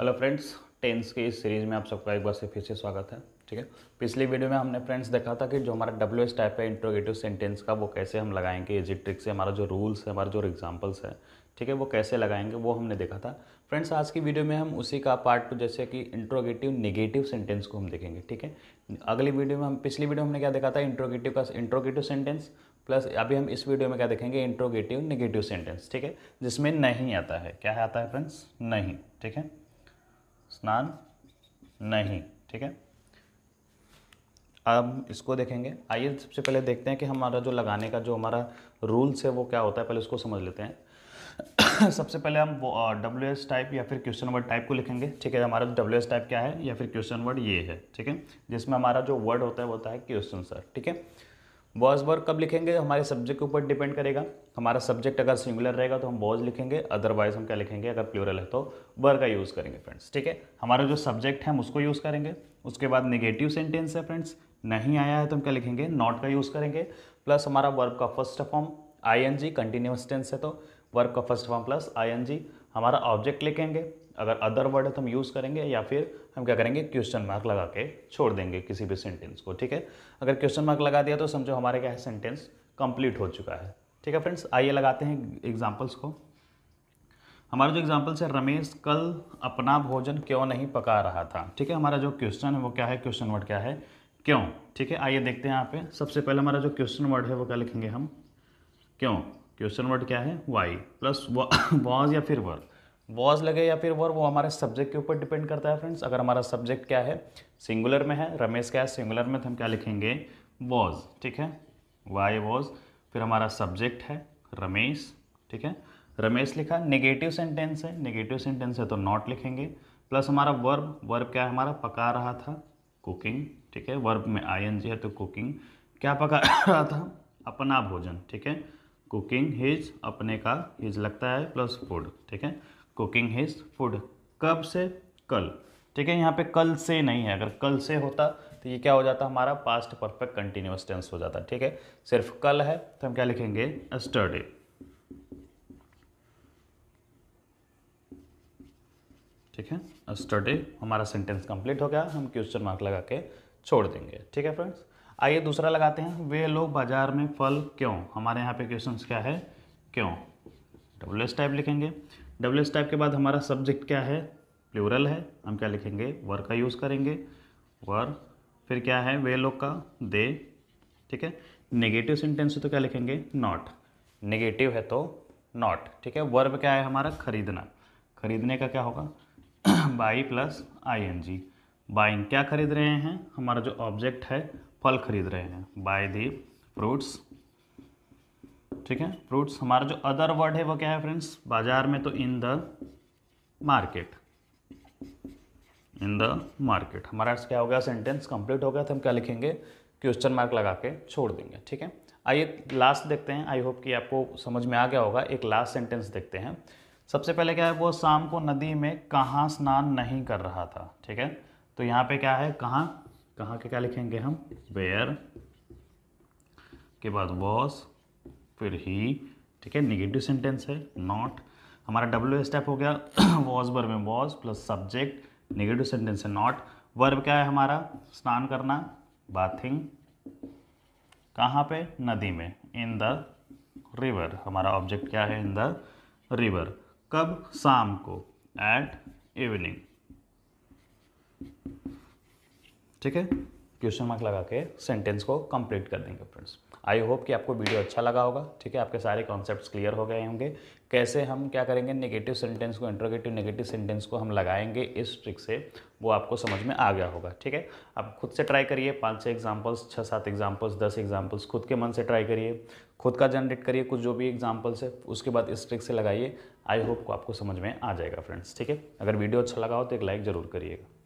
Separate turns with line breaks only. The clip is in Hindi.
हेलो फ्रेंड्स टेंस के इस सीरीज़ में आप सबका एक बार से फिर से स्वागत है ठीक है पिछली वीडियो में हमने फ्रेंड्स देखा था कि जो हमारा डब्ल्यू एस टाइप है इंट्रोगेटिव सेंटेंस का वो कैसे हम लगाएंगे इजी ट्रिक से हमारा जो रूल्स है हमारा जो एग्जाम्पल्स है ठीक है वो कैसे लगाएंगे वो हमने देखा था फ्रेंड्स आज की वीडियो में हम उसी का पार्ट टू जैसे कि इंट्रोगेटिव निगेटिव सेंटेंस को हम देखेंगे ठीक है अगली वीडियो में हम पिछली वीडियो हमने क्या देखा था इंट्रोगेटिव का इंट्रोगेटिव सेंटेंस प्लस अभी हम इस वीडियो में क्या देखेंगे इंट्रोगेटिव निगेटिव सेंटेंस ठीक है जिसमें नहीं आता है क्या आता है फ्रेंड्स नहीं ठीक है स्नान नहीं ठीक है अब इसको देखेंगे आइए सबसे पहले देखते हैं कि हमारा जो लगाने का जो हमारा रूल्स है वो क्या होता है पहले उसको समझ लेते हैं सबसे पहले हम डब्ल्यू एस टाइप या फिर क्वेश्चन वर्ड टाइप को लिखेंगे ठीक है हमारा डब्ल्यू एस टाइप क्या है या फिर क्वेश्चन वर्ड ये है ठीक है जिसमें हमारा जो वर्ड होता है वो होता है क्वेश्चन सर ठीक है वॉज वर्क कब लिखेंगे हमारे सब्जेक्ट के ऊपर डिपेंड करेगा हमारा सब्जेक्ट अगर सिंगुलर रहेगा तो हम वॉज लिखेंगे अदरवाइज हम क्या लिखेंगे अगर प्लूरल है तो वर्क का यूज़ करेंगे फ्रेंड्स ठीक है हमारा जो सब्जेक्ट है हम उसको यूज़ करेंगे उसके बाद निगेटिव सेंटेंस है फ्रेंड्स नहीं आया है तो हम क्या लिखेंगे नॉट का यूज़ करेंगे प्लस हमारा वर्क का first form I N G continuous tense है तो वर्क का first form plus I N G हमारा ऑब्जेक्ट लिखेंगे अगर अदर वर्ड है तो हम यूज़ करेंगे या फिर हम क्या करेंगे क्वेश्चन मार्क लगा के छोड़ देंगे किसी भी सेंटेंस को ठीक है अगर क्वेश्चन मार्क लगा दिया तो समझो हमारे क्या है सेंटेंस कंप्लीट हो चुका है ठीक है फ्रेंड्स आइए लगाते हैं एग्जाम्पल्स को हमारा जो एग्जाम्पल्स है रमेश कल अपना भोजन क्यों नहीं पका रहा था ठीक है हमारा जो क्वेश्चन है वो क्या है क्वेश्चन वर्ड क्या है क्यों ठीक है आइए देखते हैं यहाँ पे सबसे पहले हमारा जो क्वेश्चन वर्ड है वो क्या लिखेंगे हम क्यों क्वेश्चन वर्ड क्या है वाई प्लस वॉज या फिर वर्ड वॉज लगे या फिर वर वो हमारे सब्जेक्ट के ऊपर डिपेंड करता है फ्रेंड्स अगर हमारा सब्जेक्ट क्या है सिंगुलर में है रमेश क्या है सिंगुलर में तो हम क्या लिखेंगे वॉज ठीक है वाई वॉज फिर हमारा सब्जेक्ट है रमेश ठीक है रमेश लिखा नेगेटिव सेंटेंस है नेगेटिव सेंटेंस है तो नॉट लिखेंगे प्लस हमारा वर्ब वर्ब क्या है हमारा पका रहा था कुकिंग ठीक है वर्ब में आई एन जी है तो कुकिंग क्या पका रहा था अपना भोजन ठीक है कुकिंग हिज अपने का हिज लगता है प्लस फूड ठीक है कुकिंग हिज फूड कब से कल ठीक है यहाँ पे कल से नहीं है अगर कल से होता तो ये क्या हो जाता हमारा पास्ट परफेक्ट कंटिन्यूस टेंस हो जाता ठीक है सिर्फ कल है तो हम क्या लिखेंगे स्टडी ठीक है स्टडी हमारा सेंटेंस कंप्लीट हो गया हम क्वेश्चन मार्क लगा के छोड़ देंगे ठीक है फ्रेंड्स आइए दूसरा लगाते हैं वे लोग बाजार में फल क्यों हमारे यहाँ पे क्वेश्चन क्या है क्यों डब्ल्यू एस टाइप लिखेंगे डब्ल्यू एस टाइप के बाद हमारा सब्जेक्ट क्या है प्लूरल है हम क्या लिखेंगे वर का यूज़ करेंगे वर फिर क्या है वे लोग का दे ठीक है नेगेटिव सेंटेंस है तो क्या लिखेंगे नॉट नेगेटिव है तो नॉट ठीक है वर्ब क्या है हमारा खरीदना खरीदने का क्या होगा buy plus I N G buying क्या खरीद रहे हैं हमारा जो ऑब्जेक्ट है फल खरीद रहे हैं बाय दी फ्रूट्स ठीक है फ्रूट्स हमारा जो अदर वर्ड है वो क्या है फ्रेंड्स बाजार में तो in the market in the market हमारा क्या हो गया सेंटेंस कंप्लीट हो गया तो हम क्या लिखेंगे क्वेश्चन मार्क लगा के छोड़ देंगे ठीक है आइए लास्ट देखते हैं आई होप कि आपको समझ में आ गया होगा एक लास्ट सेंटेंस देखते हैं सबसे पहले क्या है वो शाम को नदी में कहाँ स्नान नहीं कर रहा था ठीक है तो यहाँ पे क्या है कहाँ कहाँ के क्या लिखेंगे हम वेयर के बाद वॉस फिर ही ठीक है निगेटिव सेंटेंस है नॉट हमारा डब्ल्यू स्टेप हो गया वॉज वर्ब में was plus subject negative sentence है नॉट वर्ब क्या है हमारा स्नान करना बाथिंग कहाँ पे नदी में इन द रिवर हमारा ऑब्जेक्ट क्या है इन द रिवर कब शाम को एट इवनिंग ठीक है क्वेश्चन मार्क लगा के सेंटेंस को कंप्लीट कर देंगे फ्रेंड्स आई होप कि आपको वीडियो अच्छा लगा होगा ठीक है आपके सारे कॉन्सेप्ट क्लियर हो गए होंगे कैसे हम क्या करेंगे नेगेटिव सेंटेंस को इंट्रोगेटिव नेगेटिव सेंटेंस को हम लगाएंगे इस ट्रिक से वो आपको समझ में आ गया होगा ठीक है आप खुद से ट्राई करिए पाँच छः एग्जाम्पल्स छः सात एग्जाम्पल्स दस एग्जाम्पल्स खुद के मन से ट्राई करिए खुद का जनरेट करिए कुछ जो भी एग्जाम्पल्स है उसके बाद इस ट्रिक से लगाइए आई होप को आपको समझ में आ जाएगा फ्रेंड्स ठीक है अगर वीडियो अच्छा लगा हो तो एक लाइक ज़रूर करिएगा